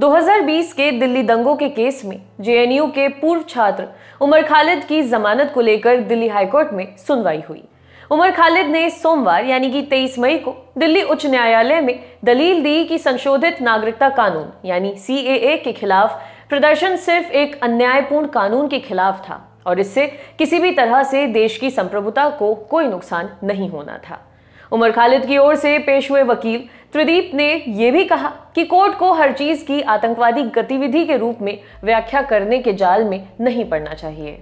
2020 के दिल्ली दंगों के केस में जेएनयू के पूर्व छात्र उमर खालिद की जमानत को लेकर दिल्ली हाईकोर्ट में सुनवाई हुई उमर खालिद ने सोमवार यानी कि 23 मई को दिल्ली उच्च न्यायालय में दलील दी कि संशोधित नागरिकता कानून यानी सी के खिलाफ प्रदर्शन सिर्फ एक अन्यायपूर्ण कानून के खिलाफ था और इससे किसी भी तरह से देश की संप्रभुता को कोई नुकसान नहीं होना था उमर खालिद की ओर से पेश हुए वकील त्रिदीप ने यह भी कहा कि कोर्ट को हर चीज की आतंकवादी गतिविधि के रूप में व्याख्या करने के जाल में नहीं पड़ना चाहिए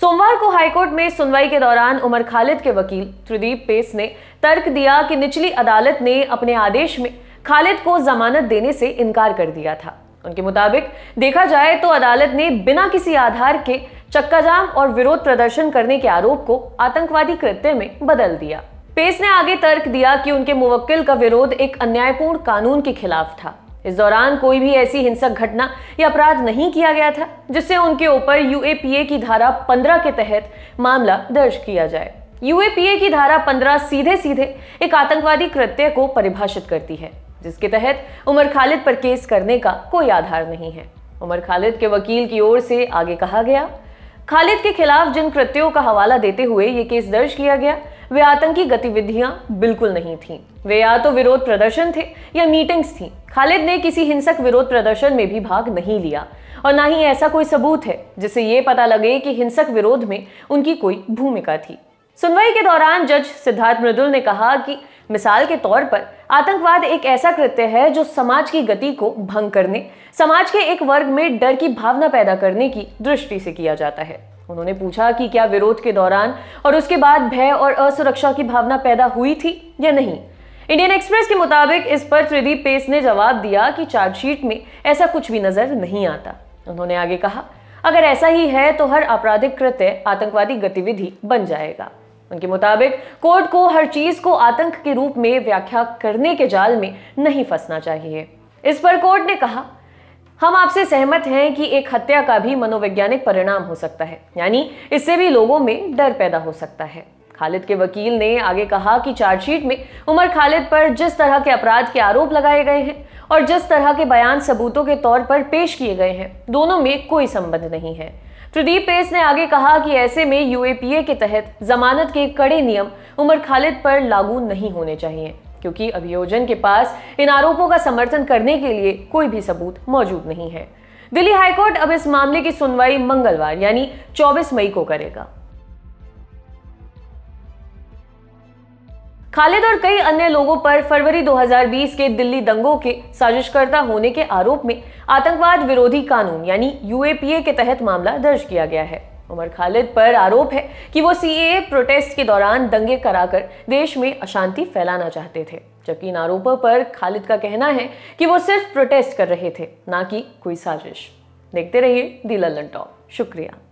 सोमवार को हाईकोर्ट में सुनवाई के दौरान उमर खालिद के वकील त्रिदीप पेस ने तर्क दिया कि निचली अदालत ने अपने आदेश में खालिद को जमानत देने से इनकार कर दिया था उनके मुताबिक देखा जाए तो अदालत ने बिना किसी आधार के चक्काजाम और विरोध प्रदर्शन करने के आरोप को आतंकवादी कृत्य में बदल दिया पेस ने आगे तर्क दिया कि उनके मुवक्किल का विरोध एक अन्यायपूर्ण कानून के खिलाफ था इस दौरान कोई भी ऐसी हिंसक घटना या अपराध नहीं किया गया था जिससे उनके ऊपर यूएपीए की धारा 15 के तहत मामला दर्ज किया जाए यूएपीए की धारा 15 सीधे सीधे एक आतंकवादी कृत्य को परिभाषित करती है जिसके तहत उमर खालिद पर केस करने का कोई आधार नहीं है उमर खालिद के वकील की ओर से आगे कहा गया खालिद के खिलाफ जिन कृत्यों का हवाला देते हुए ये केस दर्ज किया गया वे आतंकी गतिविधियां बिल्कुल नहीं थीं वे या तो विरोध प्रदर्शन थे या मीटिंग्स थीं खालिद ने किसी हिंसक विरोध प्रदर्शन में भी भाग नहीं लिया और ना ही ऐसा कोई सबूत है जिसे ये पता लगे कि हिंसक विरोध में उनकी कोई भूमिका थी सुनवाई के दौरान जज सिद्धार्थ मृदुल ने कहा कि मिसाल के तौर पर आतंकवाद एक ऐसा कृत्य है जो समाज की गति को भंग करने समाज के एक वर्ग में डर की भावना पैदा करने की दृष्टि से किया जाता है उन्होंने पूछा कि क्या विरोध के दौरान और उसके बाद भय और असुरक्षा की भावना पैदा हुई थी या नहीं इंडियन एक्सप्रेस के मुताबिक इस पर त्रिदीप पेस ने जवाब दिया कि चार्जशीट में ऐसा कुछ भी नजर नहीं आता उन्होंने आगे कहा अगर ऐसा ही है तो हर आपराधिक कृत्य आतंकवादी गतिविधि बन जाएगा उनके मुताबिक कोर्ट को हर चीज को आतंक के रूप में व्याख्या करने के जाल में नहीं फंसना चाहिए इस पर कोर्ट ने कहा हम आपसे सहमत हैं कि एक हत्या का भी मनोवैज्ञानिक परिणाम हो सकता है यानी इससे भी लोगों में डर पैदा हो सकता है खालिद के वकील ने आगे कहा कि चार्जशीट में उमर खालिद पर जिस तरह के अपराध के आरोप लगाए गए हैं और जिस तरह के बयान सबूतों के तौर पर पेश किए गए हैं दोनों में कोई संबंध नहीं है प्रदीप पेस ने आगे कहा कि ऐसे में यूएपीए के तहत जमानत के कड़े नियम उमर खालिद पर लागू नहीं होने चाहिए क्योंकि अभियोजन के पास इन आरोपों का समर्थन करने के लिए कोई भी सबूत मौजूद नहीं है दिल्ली हाईकोर्ट अब इस मामले की सुनवाई मंगलवार यानी 24 मई को करेगा खालिद और कई अन्य लोगों पर फरवरी 2020 के दिल्ली दंगों के साजिशकर्ता होने के आरोप में आतंकवाद विरोधी कानून यानी यूएपीए के तहत मामला दर्ज किया गया है उमर खालिद पर आरोप है कि वो सी प्रोटेस्ट के दौरान दंगे कराकर देश में अशांति फैलाना चाहते थे जबकि इन आरोपों पर खालिद का कहना है कि वो सिर्फ प्रोटेस्ट कर रहे थे ना कि कोई साजिश देखते रहिए दी लल्लन टॉप शुक्रिया